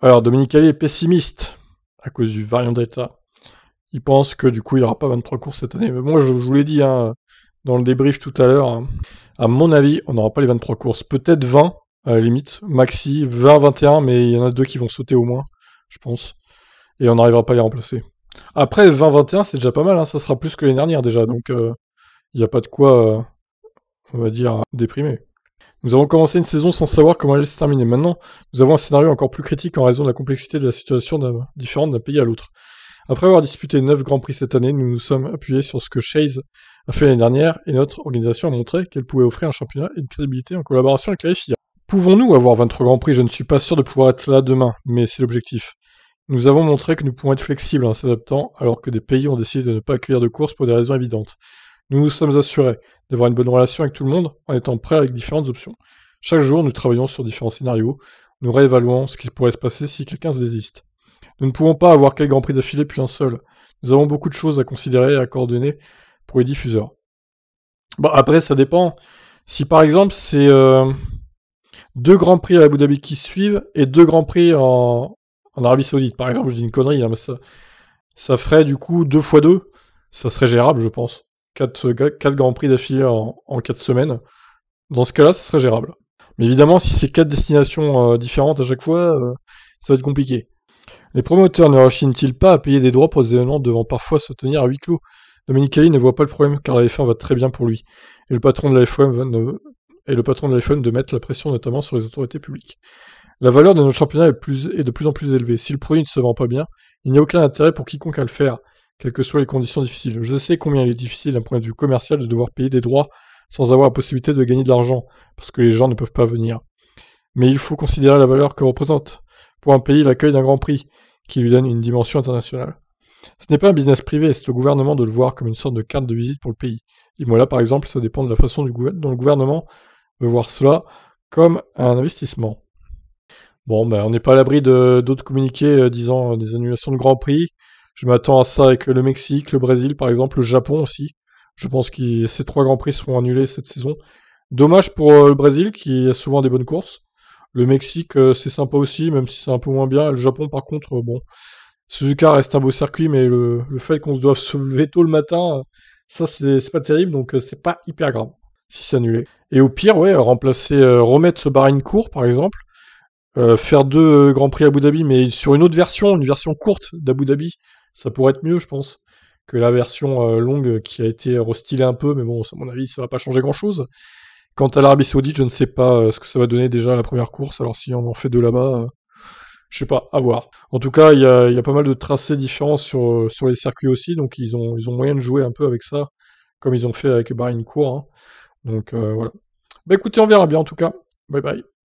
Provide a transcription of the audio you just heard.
Alors, Dominique Allais est pessimiste à cause du variant Delta. Il pense que du coup, il n'y aura pas 23 courses cette année. Mais moi, je, vous l'ai dit hein, dans le débrief tout à l'heure, hein, à mon avis, on n'aura pas les 23 courses. Peut-être 20, à la limite, maxi, 20, 21, mais il y en a deux qui vont sauter au moins, je pense. Et on n'arrivera pas à les remplacer. Après, 20-21, c'est déjà pas mal, hein. ça sera plus que l'année dernière déjà. Donc, euh, il n'y a pas de quoi, euh, on va dire, déprimer. Nous avons commencé une saison sans savoir comment elle se terminer. Maintenant, nous avons un scénario encore plus critique en raison de la complexité de la situation différente d'un pays à l'autre. Après avoir disputé 9 Grands Prix cette année, nous nous sommes appuyés sur ce que Chase a fait l'année dernière et notre organisation a montré qu'elle pouvait offrir un championnat et une crédibilité en collaboration avec la FIA. Pouvons-nous avoir 23 Grands Prix Je ne suis pas sûr de pouvoir être là demain, mais c'est l'objectif. Nous avons montré que nous pouvons être flexibles en s'adaptant alors que des pays ont décidé de ne pas accueillir de courses pour des raisons évidentes. Nous nous sommes assurés d'avoir une bonne relation avec tout le monde en étant prêts avec différentes options. Chaque jour, nous travaillons sur différents scénarios, nous réévaluons ce qui pourrait se passer si quelqu'un se désiste. Nous ne pouvons pas avoir quel grands prix d'affilée puis un seul. Nous avons beaucoup de choses à considérer et à coordonner pour les diffuseurs. Bon, après, ça dépend. Si par exemple, c'est euh, deux grands prix à Abu Dhabi qui suivent et deux grands prix en, en Arabie Saoudite, par exemple, je dis une connerie, hein, mais ça, ça ferait du coup deux fois deux. Ça serait gérable, je pense. Euh, quatre Grands Prix d'affilée en, en 4 semaines. Dans ce cas-là, ce serait gérable. Mais évidemment, si c'est quatre destinations euh, différentes à chaque fois, euh, ça va être compliqué. Les promoteurs ne rechignent-ils pas à payer des droits pour des événements devant parfois se tenir à huis clos Dominicali ne voit pas le problème car la F1 va très bien pour lui. Et le patron de la F1 de mettre la pression notamment sur les autorités publiques. La valeur de notre championnat est, est de plus en plus élevée. Si le produit ne se vend pas bien, il n'y a aucun intérêt pour quiconque à le faire quelles que soient les conditions difficiles. Je sais combien il est difficile d'un point de vue commercial de devoir payer des droits sans avoir la possibilité de gagner de l'argent, parce que les gens ne peuvent pas venir. Mais il faut considérer la valeur que représente pour un pays l'accueil d'un grand prix, qui lui donne une dimension internationale. Ce n'est pas un business privé, c'est le gouvernement de le voir comme une sorte de carte de visite pour le pays. Et moi là, par exemple, ça dépend de la façon dont le gouvernement veut voir cela comme un investissement. Bon, ben, on n'est pas à l'abri d'autres communiqués euh, disant euh, des annulations de Grand Prix, je m'attends à ça avec le Mexique, le Brésil par exemple, le Japon aussi. Je pense que ces trois grands prix seront annulés cette saison. Dommage pour euh, le Brésil qui a souvent des bonnes courses. Le Mexique, euh, c'est sympa aussi, même si c'est un peu moins bien. Le Japon, par contre, euh, bon, Suzuka reste un beau circuit, mais le, fait qu'on se doive se lever tôt le matin, ça, c'est pas terrible, donc c'est pas hyper grave si c'est annulé. Et au pire, ouais, remplacer, remettre ce Bahreïn court, par exemple, faire deux Grands Prix à Abu Dhabi, mais sur une autre version, une version courte d'Abu Dhabi, ça pourrait être mieux, je pense, que la version euh, longue qui a été restylée un peu, mais bon, à mon avis, ça va pas changer grand-chose. Quant à l'Arabie Saoudite, je ne sais pas euh, ce que ça va donner déjà la première course, alors si on en fait deux là-bas, euh, je sais pas, à voir. En tout cas, il y a, pas mal de tracés différents sur, les circuits aussi, donc ils ont, moyen de jouer un peu avec ça, comme ils ont fait avec Bahreïn Court. Hein. Donc voilà. Bah écoutez, on verra bien en tout cas. Bye bye.